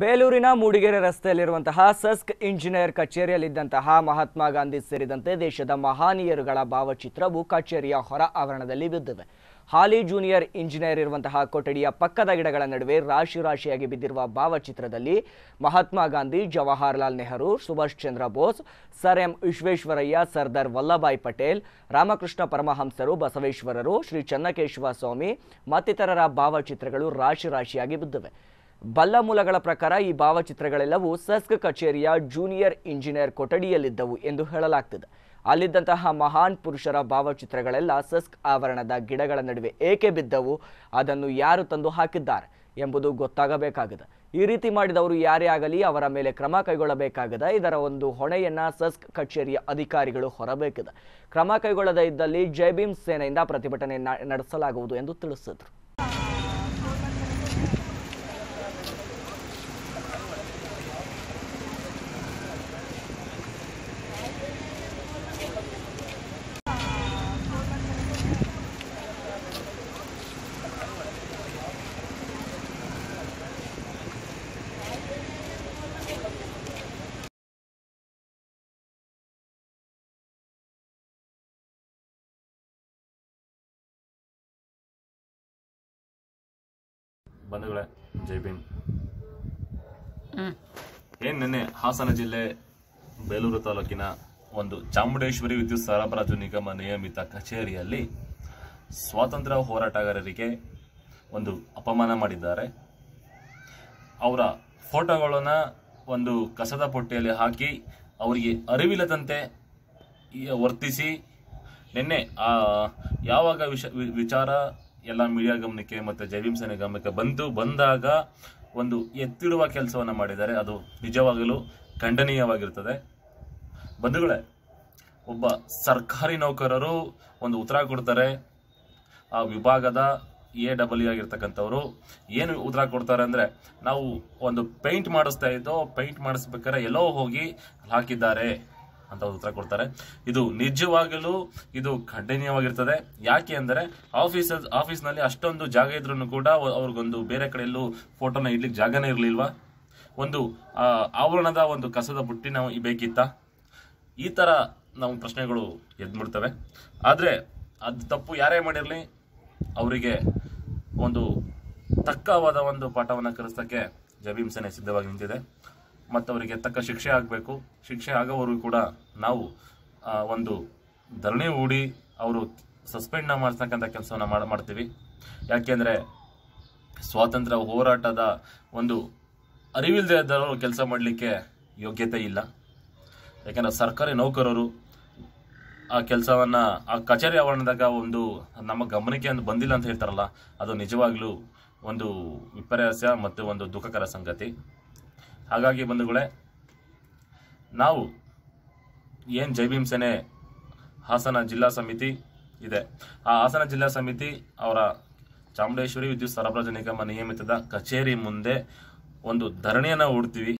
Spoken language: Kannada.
ಬೇಲೂರಿನ ಮೂಡಿಗೆರೆ ರಸ್ತೆಯಲ್ಲಿರುವಂತಹ ಸಸ್ಕ್ ಇಂಜಿನಿಯರ್ ಕಚೇರಿಯಲ್ಲಿದ್ದಂತಹ ಮಹಾತ್ಮ ಗಾಂಧಿ ಸೇರಿದಂತೆ ದೇಶದ ಮಹಾನೀಯರುಗಳ ಭಾವಚಿತ್ರವು ಕಚೇರಿಯ ಹೊರ ಆವರಣದಲ್ಲಿ ಬಿದ್ದಿವೆ ಹಾಲಿ ಜೂನಿಯರ್ ಇಂಜಿನಿಯರ್ ಇರುವಂತಹ ಕೊಠಡಿಯ ಪಕ್ಕದ ಗಿಡಗಳ ನಡುವೆ ರಾಶಿ ರಾಶಿಯಾಗಿ ಬಿದ್ದಿರುವ ಭಾವಚಿತ್ರದಲ್ಲಿ ಮಹಾತ್ಮ ಗಾಂಧಿ ಜವಾಹರ್ಲಾಲ್ ನೆಹರು ಸುಭಾಷ್ ಚಂದ್ರ ಬೋಸ್ ಸರ್ ಎಂ ವಿಶ್ವೇಶ್ವರಯ್ಯ ಸರ್ದಾರ್ ವಲ್ಲಭಾಯ್ ಪಟೇಲ್ ರಾಮಕೃಷ್ಣ ಪರಮಹಂಸರು ಬಸವೇಶ್ವರರು ಶ್ರೀ ಚನ್ನಕೇಶವ ಸ್ವಾಮಿ ಮತ್ತಿತರರ ಭಾವಚಿತ್ರಗಳು ರಾಶಿ ರಾಶಿಯಾಗಿ ಬಿದ್ದಿವೆ ಬಲ್ಲ ಮೂಲಗಳ ಪ್ರಕಾರ ಈ ಭಾವಚಿತ್ರಗಳೆಲ್ಲವೂ ಸಸ್ಕ್ ಕಚೇರಿಯ ಜೂನಿಯರ್ ಇಂಜಿನಿಯರ್ ಕೊಠಡಿಯಲ್ಲಿದ್ದವು ಎಂದು ಹೇಳಲಾಗ್ತದೆ ಅಲ್ಲಿದ್ದಂತಹ ಮಹಾನ್ ಪುರುಷರ ಭಾವಚಿತ್ರಗಳೆಲ್ಲ ಸಸ್ಕ್ ಆವರಣದ ಗಿಡಗಳ ನಡುವೆ ಏಕೆ ಬಿದ್ದವು ಅದನ್ನು ಯಾರು ತಂದು ಹಾಕಿದ್ದಾರೆ ಎಂಬುದು ಗೊತ್ತಾಗಬೇಕಾಗಿದೆ ಈ ರೀತಿ ಮಾಡಿದವರು ಯಾರೇ ಆಗಲಿ ಅವರ ಮೇಲೆ ಕ್ರಮ ಕೈಗೊಳ್ಳಬೇಕಾಗಿದೆ ಇದರ ಒಂದು ಹೊಣೆಯನ್ನ ಸಸ್ಕ್ ಕಚೇರಿಯ ಅಧಿಕಾರಿಗಳು ಹೊರಬೇಕಿದೆ ಕ್ರಮ ಕೈಗೊಳ್ಳದೇ ಇದ್ದಲ್ಲಿ ಜೈಭೀಮ್ ಸೇನೆಯಿಂದ ಪ್ರತಿಭಟನೆ ನಡೆಸಲಾಗುವುದು ಎಂದು ತಿಳಿಸಿದರು ಬಂಧುಗಳೇ ಜೈ ಭೀಮ್ ಏನು ನಿನ್ನೆ ಹಾಸನ ಜಿಲ್ಲೆ ಬೇಲೂರು ತಾಲೂಕಿನ ಒಂದು ಚಾಮುಂಡೇಶ್ವರಿ ವಿದ್ಯುತ್ ಸರಬರಾಜು ನಿಗಮ ನಿಯಮಿತ ಕಚೇರಿಯಲ್ಲಿ ಸ್ವಾತಂತ್ರ್ಯ ಹೋರಾಟಗಾರರಿಗೆ ಒಂದು ಅಪಮಾನ ಮಾಡಿದ್ದಾರೆ ಅವರ ಫೋಟೋಗಳನ್ನು ಒಂದು ಕಸದ ಪೊಟ್ಟಿಯಲ್ಲಿ ಹಾಕಿ ಅವರಿಗೆ ಅರಿವಿಲ್ಲದಂತೆ ವರ್ತಿಸಿ ನಿನ್ನೆ ಯಾವಾಗ ವಿಷ ವಿಚಾರ ಎಲ್ಲ ಮೀಡಿಯಾ ಗಮನಕ್ಕೆ ಮತ್ತು ಜೈವಿಂ ಸೇನೆ ಗಮನಕ್ಕೆ ಬಂತು ಬಂದಾಗ ಒಂದು ಎತ್ತಿಡುವ ಕೆಲಸವನ್ನು ಮಾಡಿದ್ದಾರೆ ಅದು ನಿಜವಾಗಲೂ ಖಂಡನೀಯವಾಗಿರ್ತದೆ ಬಂಧುಗಳೇ ಒಬ್ಬ ಸರ್ಕಾರಿ ನೌಕರರು ಒಂದು ಉತ್ತರ ಕೊಡ್ತಾರೆ ಆ ವಿಭಾಗದ ಎ ಡಬಲ್ ಆಗಿರ್ತಕ್ಕಂಥವ್ರು ಏನು ಉತ್ತರ ಕೊಡ್ತಾರೆ ಅಂದರೆ ನಾವು ಒಂದು ಪೇಂಟ್ ಮಾಡಿಸ್ತಾ ಇದ್ದೋ ಪೇಂಟ್ ಮಾಡಿಸ್ಬೇಕಾದ್ರೆ ಎಲ್ಲೋ ಹೋಗಿ ಹಾಕಿದ್ದಾರೆ ಅಂತ ಉತ್ತರ ಕೊಡ್ತಾರೆ ಇದು ನಿಜವಾಗಲೂ ಇದು ಖಂಡನೀಯವಾಗಿರ್ತದೆ ಯಾಕೆ ಅಂದರೆ ಆಫೀಸ್ ಆಫೀಸ್ನಲ್ಲಿ ಅಷ್ಟೊಂದು ಜಾಗ ಇದ್ರೂ ಕೂಡ ಅವ್ರಿಗೊಂದು ಬೇರೆ ಕಡೆಯಲ್ಲೂ ಫೋಟೋನ ಇಡ್ಲಿಕ್ಕೆ ಜಾಗನೇ ಇರಲಿಲ್ವಾ ಒಂದು ಆವರಣದ ಒಂದು ಕಸದ ಬುಟ್ಟಿ ನಾವು ಬೇಕಿತ್ತ ಈ ಥರ ನಾವು ಪ್ರಶ್ನೆಗಳು ಎದ್ಬಿಡ್ತವೆ ಆದರೆ ಅದು ತಪ್ಪು ಯಾರೇ ಮಾಡಿರಲಿ ಅವರಿಗೆ ಒಂದು ತಕ್ಕವಾದ ಒಂದು ಪಾಠವನ್ನು ಕಲಿಸೋಕ್ಕೆ ಸೇನೆ ಸಿದ್ಧವಾಗಿ ನಿಂತಿದೆ ಮತ್ತು ಅವರಿಗೆ ತಕ್ಕ ಶಿಕ್ಷೆ ಆಗಬೇಕು ಶಿಕ್ಷೆ ಆಗೋವರೆಗೂ ಕೂಡ ನಾವು ಒಂದು ಧರಣಿ ಹೂಡಿ ಅವರು ಸಸ್ಪೆಂಡ್ನ ಮಾಡ್ತಕ್ಕಂಥ ಕೆಲಸವನ್ನು ಮಾಡಿ ಮಾಡ್ತೀವಿ ಯಾಕೆಂದರೆ ಸ್ವಾತಂತ್ರ್ಯ ಹೋರಾಟದ ಒಂದು ಅರಿವಿಲ್ಲದೆ ಇದ್ದವರು ಕೆಲಸ ಮಾಡಲಿಕ್ಕೆ ಯೋಗ್ಯತೆ ಇಲ್ಲ ಯಾಕೆಂದರೆ ಸರ್ಕಾರಿ ನೌಕರರು ಆ ಕೆಲಸವನ್ನು ಆ ಕಚೇರಿ ಆವರಣದಾಗ ಒಂದು ನಮ್ಮ ಗಮನಕ್ಕೆ ಒಂದು ಬಂದಿಲ್ಲ ಅಂತ ಹೇಳ್ತಾರಲ್ಲ ಅದು ನಿಜವಾಗ್ಲೂ ಒಂದು ವಿಪರ್ಯಾಸ ಮತ್ತು ಒಂದು ದುಃಖಕರ ಸಂಗತಿ ಹಾಗಾಗಿ ಬಂಧುಗಳೇ ನಾವು ಏನ್ ಜೈ ಹಾಸನ ಜಿಲ್ಲಾ ಸಮಿತಿ ಇದೆ ಆ ಹಾಸನ ಜಿಲ್ಲಾ ಸಮಿತಿ ಅವರ ಚಾಮುಂಡೇಶ್ವರಿ ವಿದ್ಯುತ್ ಸರಬರಾಜು ನಿಗಮ ನಿಯಮಿತದ ಕಚೇರಿ ಮುಂದೆ ಒಂದು ಧರಣಿಯನ್ನು ಹೂಡ್ತೀವಿ